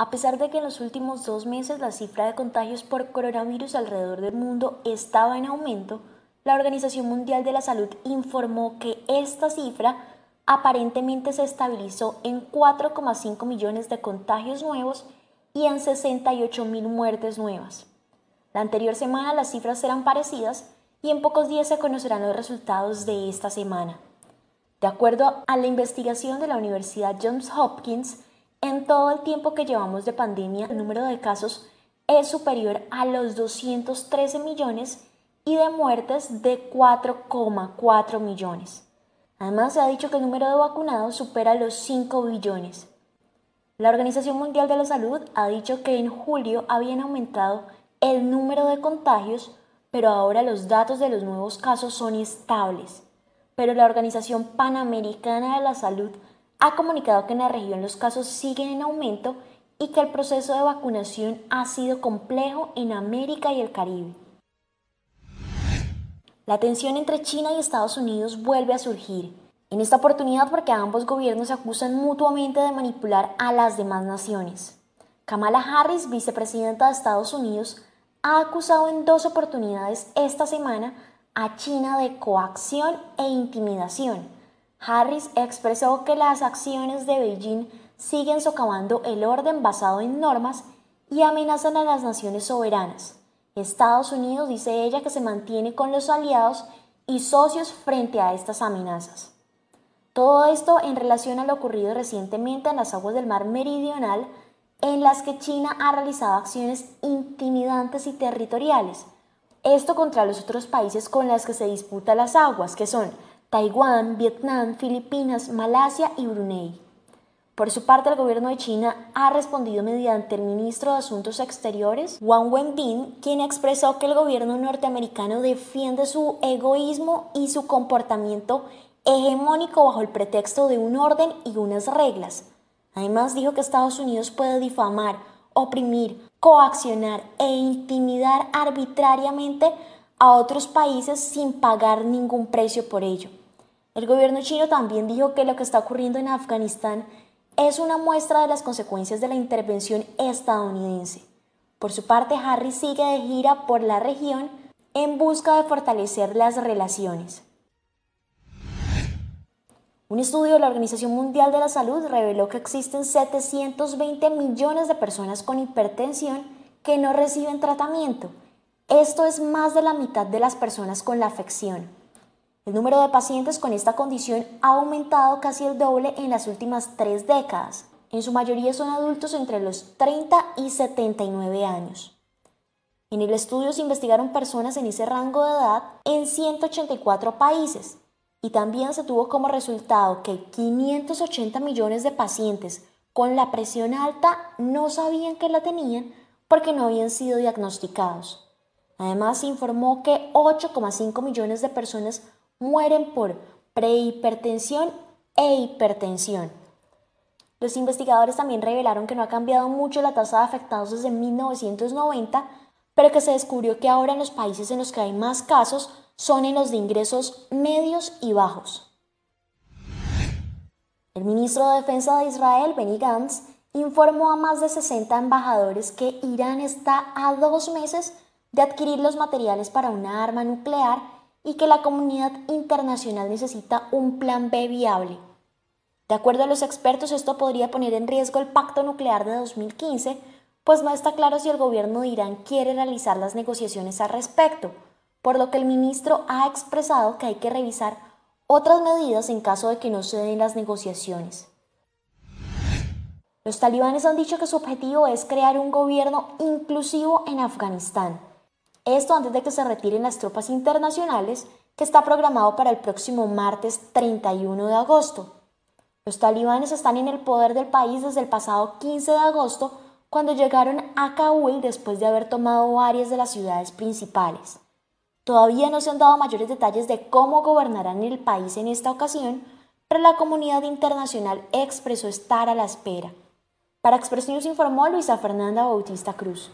A pesar de que en los últimos dos meses la cifra de contagios por coronavirus alrededor del mundo estaba en aumento, la Organización Mundial de la Salud informó que esta cifra aparentemente se estabilizó en 4,5 millones de contagios nuevos y en 68 mil muertes nuevas. La anterior semana las cifras eran parecidas y en pocos días se conocerán los resultados de esta semana. De acuerdo a la investigación de la Universidad Johns Hopkins, en todo el tiempo que llevamos de pandemia, el número de casos es superior a los 213 millones y de muertes de 4,4 millones. Además, se ha dicho que el número de vacunados supera los 5 billones. La Organización Mundial de la Salud ha dicho que en julio habían aumentado el número de contagios, pero ahora los datos de los nuevos casos son estables. Pero la Organización Panamericana de la Salud ha comunicado que en la región los casos siguen en aumento y que el proceso de vacunación ha sido complejo en América y el Caribe. La tensión entre China y Estados Unidos vuelve a surgir, en esta oportunidad porque ambos gobiernos se acusan mutuamente de manipular a las demás naciones. Kamala Harris, vicepresidenta de Estados Unidos, ha acusado en dos oportunidades esta semana a China de coacción e intimidación Harris expresó que las acciones de Beijing siguen socavando el orden basado en normas y amenazan a las naciones soberanas. Estados Unidos dice ella que se mantiene con los aliados y socios frente a estas amenazas. Todo esto en relación a lo ocurrido recientemente en las aguas del mar meridional, en las que China ha realizado acciones intimidantes y territoriales. Esto contra los otros países con los que se disputa las aguas, que son Taiwán, Vietnam, Filipinas, Malasia y Brunei. Por su parte, el gobierno de China ha respondido mediante el ministro de Asuntos Exteriores, Wang Wenbin, quien expresó que el gobierno norteamericano defiende su egoísmo y su comportamiento hegemónico bajo el pretexto de un orden y unas reglas. Además, dijo que Estados Unidos puede difamar, oprimir, coaccionar e intimidar arbitrariamente a otros países sin pagar ningún precio por ello. El gobierno chino también dijo que lo que está ocurriendo en Afganistán es una muestra de las consecuencias de la intervención estadounidense. Por su parte, Harry sigue de gira por la región en busca de fortalecer las relaciones. Un estudio de la Organización Mundial de la Salud reveló que existen 720 millones de personas con hipertensión que no reciben tratamiento. Esto es más de la mitad de las personas con la afección. El número de pacientes con esta condición ha aumentado casi el doble en las últimas tres décadas. En su mayoría son adultos entre los 30 y 79 años. En el estudio se investigaron personas en ese rango de edad en 184 países y también se tuvo como resultado que 580 millones de pacientes con la presión alta no sabían que la tenían porque no habían sido diagnosticados. Además, se informó que 8,5 millones de personas mueren por prehipertensión e hipertensión. Los investigadores también revelaron que no ha cambiado mucho la tasa de afectados desde 1990, pero que se descubrió que ahora en los países en los que hay más casos son en los de ingresos medios y bajos. El ministro de Defensa de Israel, Benny Gantz, informó a más de 60 embajadores que Irán está a dos meses de adquirir los materiales para una arma nuclear y que la comunidad internacional necesita un plan B viable. De acuerdo a los expertos, esto podría poner en riesgo el pacto nuclear de 2015, pues no está claro si el gobierno de Irán quiere realizar las negociaciones al respecto, por lo que el ministro ha expresado que hay que revisar otras medidas en caso de que no se den las negociaciones. Los talibanes han dicho que su objetivo es crear un gobierno inclusivo en Afganistán. Esto antes de que se retiren las tropas internacionales, que está programado para el próximo martes 31 de agosto. Los talibanes están en el poder del país desde el pasado 15 de agosto, cuando llegaron a Kabul después de haber tomado varias de las ciudades principales. Todavía no se han dado mayores detalles de cómo gobernarán el país en esta ocasión, pero la comunidad internacional expresó estar a la espera. Para Express News informó Luisa Fernanda Bautista Cruz.